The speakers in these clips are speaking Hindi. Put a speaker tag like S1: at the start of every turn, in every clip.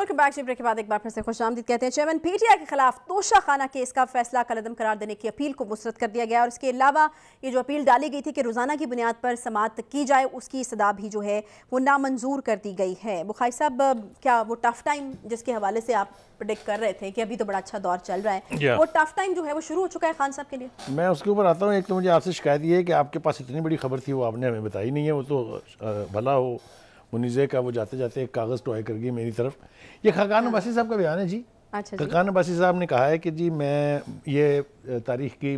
S1: वेलकम बैक जी ब्रेक के बाद एक बार फिर से खुश आमदीद कहते हैं चेयरमैन पीटीआई के खिलाफ तोशा खाना केस का फैसला कलदम करार देने की अपील को मुस्रत कर दिया गया और इसके अलावा ये जो अपील डाली गई थी कि रोजाना की बुनियाद पर समाप्त की जाए उसकी सदा भी जो है वो नामंजूर कर दी गई है बुखाई साहब क्या वो टफ टाइम जिसके हवाले से आप प्रडिक्ट कर रहे थे कि अभी तो बड़ा अच्छा दौर चल रहा है वो टफ टाइम जो है वो शुरू हो चुका है खान साहब के लिए
S2: मैं उसके ऊपर आता हूँ एक तो मुझे आपसे शिकायत ये है कि आपके पास इतनी बड़ी खबर थी वो आपने हमें बताई नहीं है वो तो भला हो मुनीज़े का वो जाते जाते एक कागज़ टॉय कर गई मेरी तरफ ये खाकान वासी साहब का बयान है जी अच्छा ककान अब्बासी साहब ने कहा है कि जी मैं ये तारीख की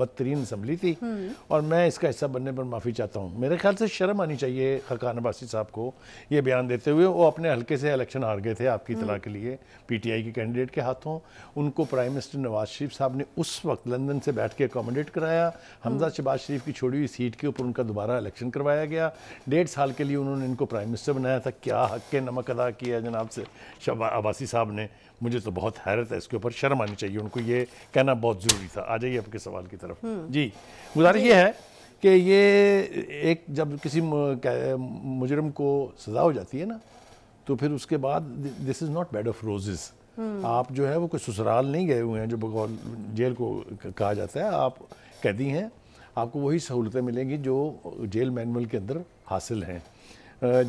S2: बदतरीन असम्बली थी हम्म। और मैं इसका हिस्सा बनने पर माफ़ी चाहता हूँ मेरे ख्याल से शर्म आनी चाहिए खकान अब्बासी साहब को ये बयान देते हुए वो अपने हल्के से इलेक्शन हार गए थे आपकी इतला हम्म। के लिए पीटीआई के कैंडिडेट के हाथों उनको प्राइम मिनिस्टर नवाज शरीफ साहब ने उस वक्त लंदन से बैठ के अकोमोडेट कराया हमजा हम्म। शबाज शरीफ की छोड़ी हुई सीट के ऊपर उनका दोबारा इलेक्शन करवाया गया डेढ़ साल के लिए उन्होंने इनको प्राइम मिनिस्टर बनाया था क्या हक के नमक अदा किया जनाब से शबा अब्बासी साहब ने मुझे मुझे तो बहुत हैरत है इसके ऊपर शर्म आनी चाहिए उनको ये कहना बहुत ज़रूरी था आ जाइए आपके सवाल की तरफ हम्म। जी गुजारिश ये है कि ये एक जब किसी मुजरम को सज़ा हो जाती है ना तो फिर उसके बाद this is not bed of roses आप जो है वो कोई ससुराल नहीं गए हुए हैं जो बगौल जेल को कहा जाता है आप कैदी हैं आपको वही सहूलतें मिलेंगी जो जेल मैनुअल के अंदर हासिल हैं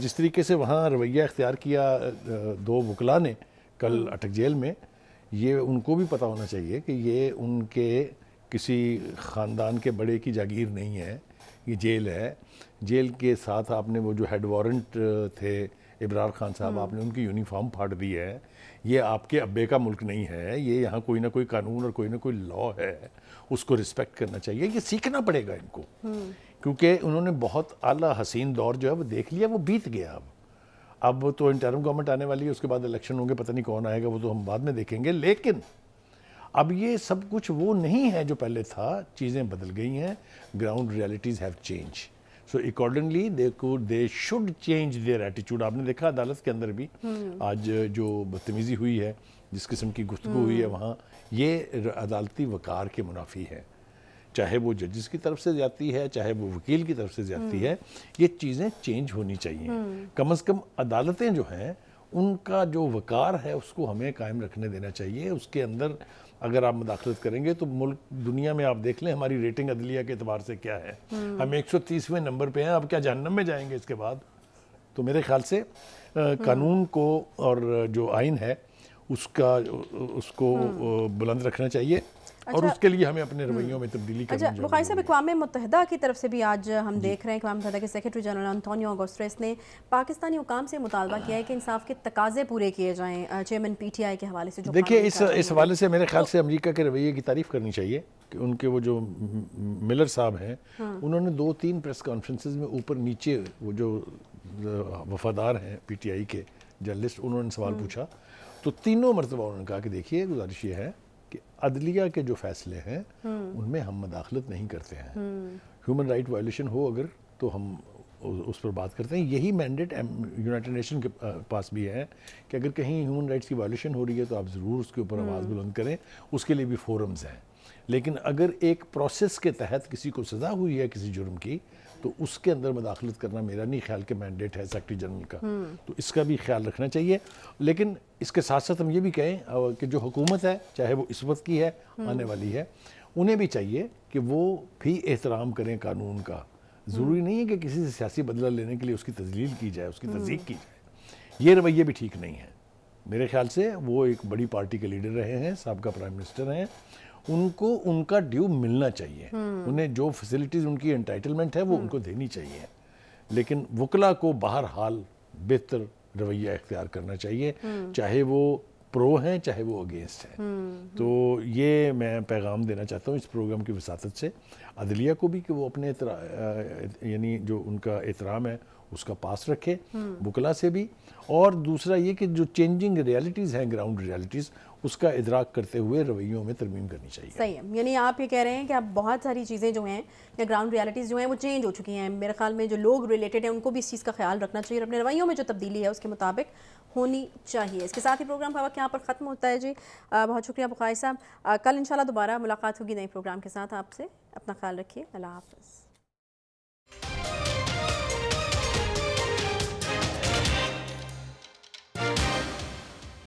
S2: जिस तरीके से वहाँ रवैया इख्तियार किया दो वकला ने कल हाँ। अटक जेल में ये उनको भी पता होना चाहिए कि ये उनके किसी ख़ानदान के बड़े की जागीर नहीं है ये जेल है जेल के साथ आपने वो जो हेड वारंट थे इब्रार खान साहब हाँ। आपने उनकी यूनिफॉर्म फाड़ दी है ये आपके अब्बे का मुल्क नहीं है ये यहाँ कोई ना कोई कानून और कोई ना कोई लॉ है उसको रिस्पेक्ट करना चाहिए ये सीखना पड़ेगा इनको हम्म। क्योंकि उन्होंने बहुत आला हसीन दौर जो है वो देख लिया वो बीत गया अब अब तो इंटरम गवर्नमेंट आने वाली है उसके बाद इलेक्शन होंगे पता नहीं कौन आएगा वो तो हम बाद में देखेंगे लेकिन अब ये सब कुछ वो नहीं है जो पहले था चीज़ें बदल गई हैं ground realities have change so accordingly they they should change their attitude आपने देखा अदालत के अंदर भी हम्म। आज जो बदतमीज़ी हुई है जिस किस्म की गुफ्तु हुई है हम्म। वहाँ ये अदालती वकार के मुनाफी है चाहे वो जजेस की तरफ से जाती है चाहे वो वकील की तरफ से जाती है ये चीज़ें चेंज होनी चाहिए हम्म। कम अज़ कम अदालतें जो हैं उनका जो वकार है उसको हमें कायम रखने देना चाहिए उसके अंदर अगर आप मुदाखलत करेंगे तो मुल्क दुनिया में आप देख लें हमारी रेटिंग अदलिया के अतबार से क्या है हम्म। हम एक सौ तीसवें नंबर पे हैं आप क्या जानम में जाएंगे इसके बाद तो मेरे ख्याल से हम्म। कानून को और जो आइन है उसका उसको बुलंद रखना चाहिए अच्छा, और उसके लिए हमें अपने हम्म। रवैयों में तब्दीली अच्छा
S1: साहब मुतहदा की तरफ से भी आज हम देख रहे हैं मुतहदा के सेक्रेटरी जनरल अंतोनियो गोस्ट्रेस ने पाकिस्तानी हुकाम से मुतालबा किया है कि इंसाफ के तकाजे पूरे किए जाएँ चेयरमैन पी टी आई के हवाले से देखिए इस इस
S2: हवाले से मेरे ख्याल तो से अमरीका के रवैये की तारीफ करनी चाहिए कि उनके वो जो मिलर साहब हैं हाँ। उन्होंने दो तीन प्रेस कॉन्फ्रेंसिस में ऊपर नीचे वो जो वफादार हैं आई के जर्नलिस्ट उन्होंने सवाल हम्म। पूछा तो तीनों मरतबा उन्होंने कहा कि देखिए गुजारिश ये है कि अदलिया के जो फैसले हैं हम्म। उनमें हम मदाखलत नहीं करते हैं ह्यूमन राइट वायलेशन हो अगर तो हम उस पर बात करते हैं यही मैंडेट यूनाइटेड नेशन के पास भी है कि अगर कहीं ह्यूमन राइट्स की वायलेशन हो रही है तो आप ज़रूर उसके ऊपर आवाज़ हम्म। बुलंद करें उसके लिए भी फोरम्स हैं लेकिन अगर एक प्रोसेस के तहत किसी को सज़ा हुई है किसी जुर्म की तो उसके अंदर मुदाखलत करना मेरा नहीं ख्याल के मैंडेट है सेक्रटरी जनरल का हम्म। तो इसका भी ख्याल रखना चाहिए लेकिन इसके साथ साथ हम ये भी कहें कि जो हुकूमत है चाहे वो इस वक्त की है हम्म। आने वाली है उन्हें भी चाहिए कि वो भी एहतराम करें कानून का ज़रूरी हम्म। नहीं है कि किसी से सियासी बदला लेने के लिए उसकी तजलील की जाए उसकी तस्दीक की जाए ये रवैये भी ठीक नहीं है मेरे ख्याल से वो एक बड़ी पार्टी के लीडर रहे हैं सबका प्राइम मिनिस्टर हैं उनको उनका ड्यू मिलना चाहिए उन्हें जो फैसिलिटीज़ उनकी एंटाइटलमेंट है वो उनको देनी चाहिए लेकिन वकला को बाहर हाल बेहतर रवैया इख्तियार करना चाहिए चाहे वो प्रो हैं चाहे वो अगेंस्ट हैं तो ये मैं पैगाम देना चाहता हूँ इस प्रोग्राम की वसात से अदलिया को भी कि वो अपने यानी जो उनका एहतराम है उसका पास रखे बुकला से भी और दूसरा ये कि जो चेंजिंग रियलिटीज़ हैं ग्राउंड रियलिटीज़ उसका इधराक करते हुए रवैयों में तरमीम करनी चाहिए
S1: सही है यानी आप ये कह रहे हैं कि आप बहुत सारी चीज़ें जो हैं या ग्राउंड रियलिटीज़ जो हैं वो चेंज हो चुकी हैं मेरे ख्याल में जो लोग रिलेटेड हैं उनको भी इस चीज़ का ख्याल रखना चाहिए और अपने रवैयों में जो तब्दीली है उसके मुताबिक होनी चाहिए इसके साथ ही प्रोग्राम का वक्त यहाँ पर ख़त्म होता है जी आ, बहुत शुक्रिया बुखार साहब कल इन दोबारा मुलाकात होगी नए प्रोग्राम के साथ आपसे अपना ख्याल रखिए अल्लाह हाफ़